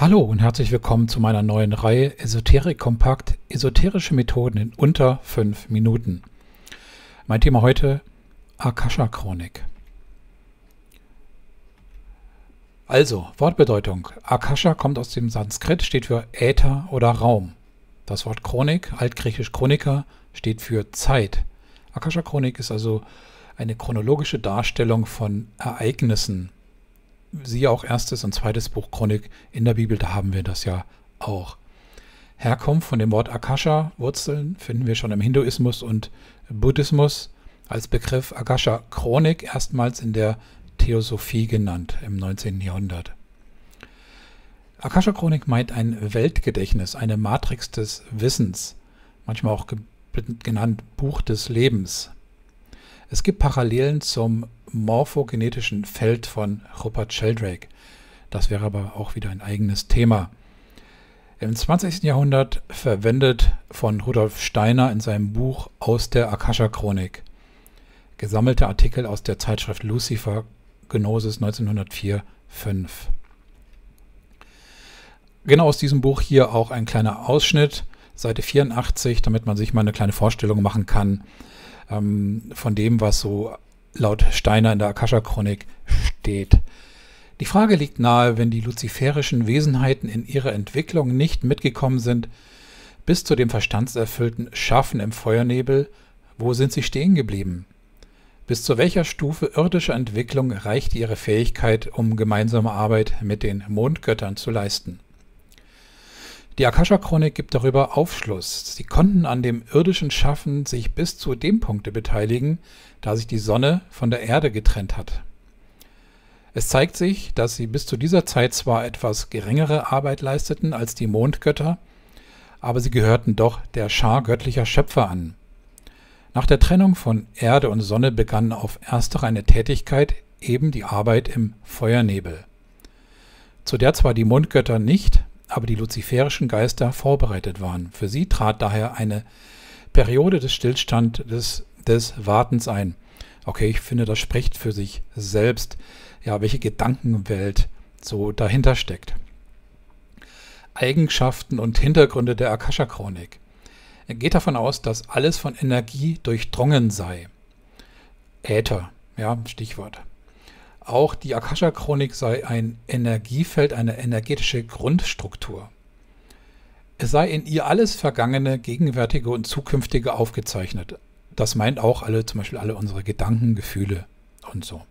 Hallo und herzlich willkommen zu meiner neuen Reihe Esoterik Kompakt, esoterische Methoden in unter 5 Minuten. Mein Thema heute Akasha-Chronik. Also, Wortbedeutung. Akasha kommt aus dem Sanskrit, steht für Äther oder Raum. Das Wort Chronik, altgriechisch Chronika, steht für Zeit. Akasha-Chronik ist also eine chronologische Darstellung von Ereignissen siehe auch erstes und zweites Buch Chronik in der Bibel, da haben wir das ja auch. Herkunft von dem Wort Akasha, Wurzeln, finden wir schon im Hinduismus und Buddhismus als Begriff Akasha Chronik erstmals in der Theosophie genannt im 19. Jahrhundert. Akasha Chronik meint ein Weltgedächtnis, eine Matrix des Wissens, manchmal auch genannt Buch des Lebens. Es gibt Parallelen zum morphogenetischen Feld von Rupert Sheldrake. Das wäre aber auch wieder ein eigenes Thema. Im 20. Jahrhundert verwendet von Rudolf Steiner in seinem Buch Aus der Akasha-Chronik. Gesammelte Artikel aus der Zeitschrift Lucifer, Gnosis 1904-5. Genau aus diesem Buch hier auch ein kleiner Ausschnitt, Seite 84, damit man sich mal eine kleine Vorstellung machen kann ähm, von dem, was so laut Steiner in der Akasha-Chronik steht. Die Frage liegt nahe, wenn die luziferischen Wesenheiten in ihrer Entwicklung nicht mitgekommen sind, bis zu dem verstandserfüllten Schaffen im Feuernebel, wo sind sie stehen geblieben? Bis zu welcher Stufe irdischer Entwicklung reicht ihre Fähigkeit, um gemeinsame Arbeit mit den Mondgöttern zu leisten? Die Akasha-Chronik gibt darüber Aufschluss. Sie konnten an dem irdischen Schaffen sich bis zu dem Punkte beteiligen, da sich die Sonne von der Erde getrennt hat. Es zeigt sich, dass sie bis zu dieser Zeit zwar etwas geringere Arbeit leisteten als die Mondgötter, aber sie gehörten doch der Schar göttlicher Schöpfer an. Nach der Trennung von Erde und Sonne begann auf erstere eine Tätigkeit, eben die Arbeit im Feuernebel. Zu der zwar die Mondgötter nicht, aber die luziferischen Geister vorbereitet waren. Für sie trat daher eine Periode des Stillstand des, des Wartens ein. Okay, ich finde, das spricht für sich selbst, ja, welche Gedankenwelt so dahinter steckt. Eigenschaften und Hintergründe der Akasha-Chronik. Er geht davon aus, dass alles von Energie durchdrungen sei. Äther, ja, Stichwort auch die Akasha-Chronik sei ein Energiefeld, eine energetische Grundstruktur. Es sei in ihr alles Vergangene, Gegenwärtige und Zukünftige aufgezeichnet. Das meint auch alle, zum Beispiel alle unsere Gedanken, Gefühle und so.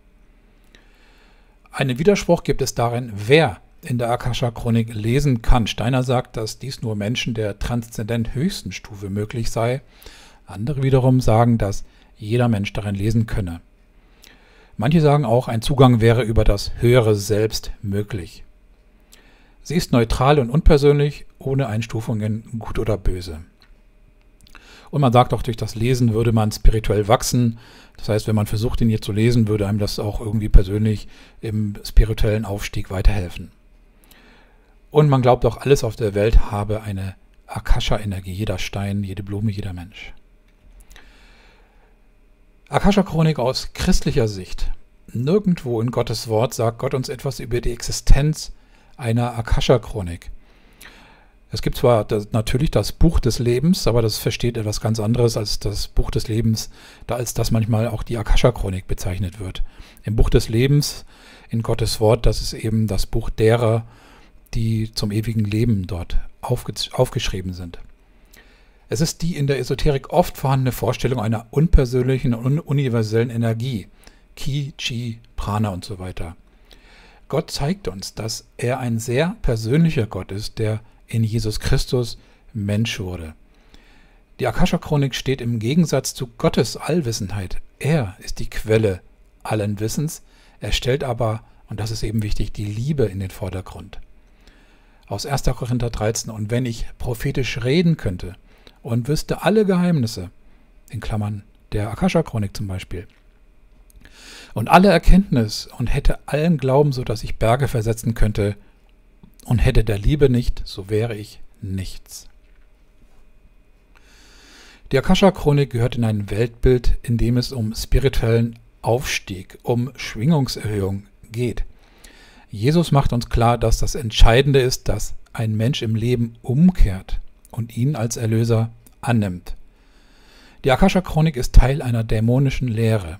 Einen Widerspruch gibt es darin, wer in der Akasha-Chronik lesen kann. Steiner sagt, dass dies nur Menschen der transzendent höchsten Stufe möglich sei. Andere wiederum sagen, dass jeder Mensch darin lesen könne. Manche sagen auch, ein Zugang wäre über das höhere Selbst möglich. Sie ist neutral und unpersönlich, ohne Einstufungen gut oder böse. Und man sagt auch, durch das Lesen würde man spirituell wachsen. Das heißt, wenn man versucht, ihn hier zu lesen, würde einem das auch irgendwie persönlich im spirituellen Aufstieg weiterhelfen. Und man glaubt auch, alles auf der Welt habe eine Akasha-Energie, jeder Stein, jede Blume, jeder Mensch. Akasha-Chronik aus christlicher Sicht. Nirgendwo in Gottes Wort sagt Gott uns etwas über die Existenz einer Akasha-Chronik. Es gibt zwar das, natürlich das Buch des Lebens, aber das versteht etwas ganz anderes als das Buch des Lebens, da als das manchmal auch die Akasha-Chronik bezeichnet wird. Im Buch des Lebens, in Gottes Wort, das ist eben das Buch derer, die zum ewigen Leben dort aufgeschrieben sind. Es ist die in der Esoterik oft vorhandene Vorstellung einer unpersönlichen und universellen Energie. Ki, Chi, Prana und so weiter. Gott zeigt uns, dass er ein sehr persönlicher Gott ist, der in Jesus Christus Mensch wurde. Die Akasha-Chronik steht im Gegensatz zu Gottes Allwissenheit. Er ist die Quelle allen Wissens. Er stellt aber, und das ist eben wichtig, die Liebe in den Vordergrund. Aus 1. Korinther 13, und wenn ich prophetisch reden könnte, und wüsste alle Geheimnisse, in Klammern der Akasha-Chronik zum Beispiel, und alle Erkenntnis und hätte allen Glauben, sodass ich Berge versetzen könnte, und hätte der Liebe nicht, so wäre ich nichts. Die Akasha-Chronik gehört in ein Weltbild, in dem es um spirituellen Aufstieg, um Schwingungserhöhung geht. Jesus macht uns klar, dass das Entscheidende ist, dass ein Mensch im Leben umkehrt und ihn als Erlöser annimmt. Die Akasha-Chronik ist Teil einer dämonischen Lehre.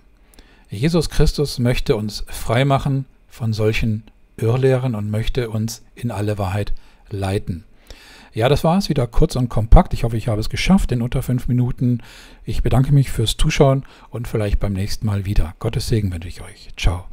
Jesus Christus möchte uns freimachen von solchen Irrlehren und möchte uns in alle Wahrheit leiten. Ja, das war es wieder kurz und kompakt. Ich hoffe, ich habe es geschafft in unter fünf Minuten. Ich bedanke mich fürs Zuschauen und vielleicht beim nächsten Mal wieder. Gottes Segen wünsche ich euch. Ciao.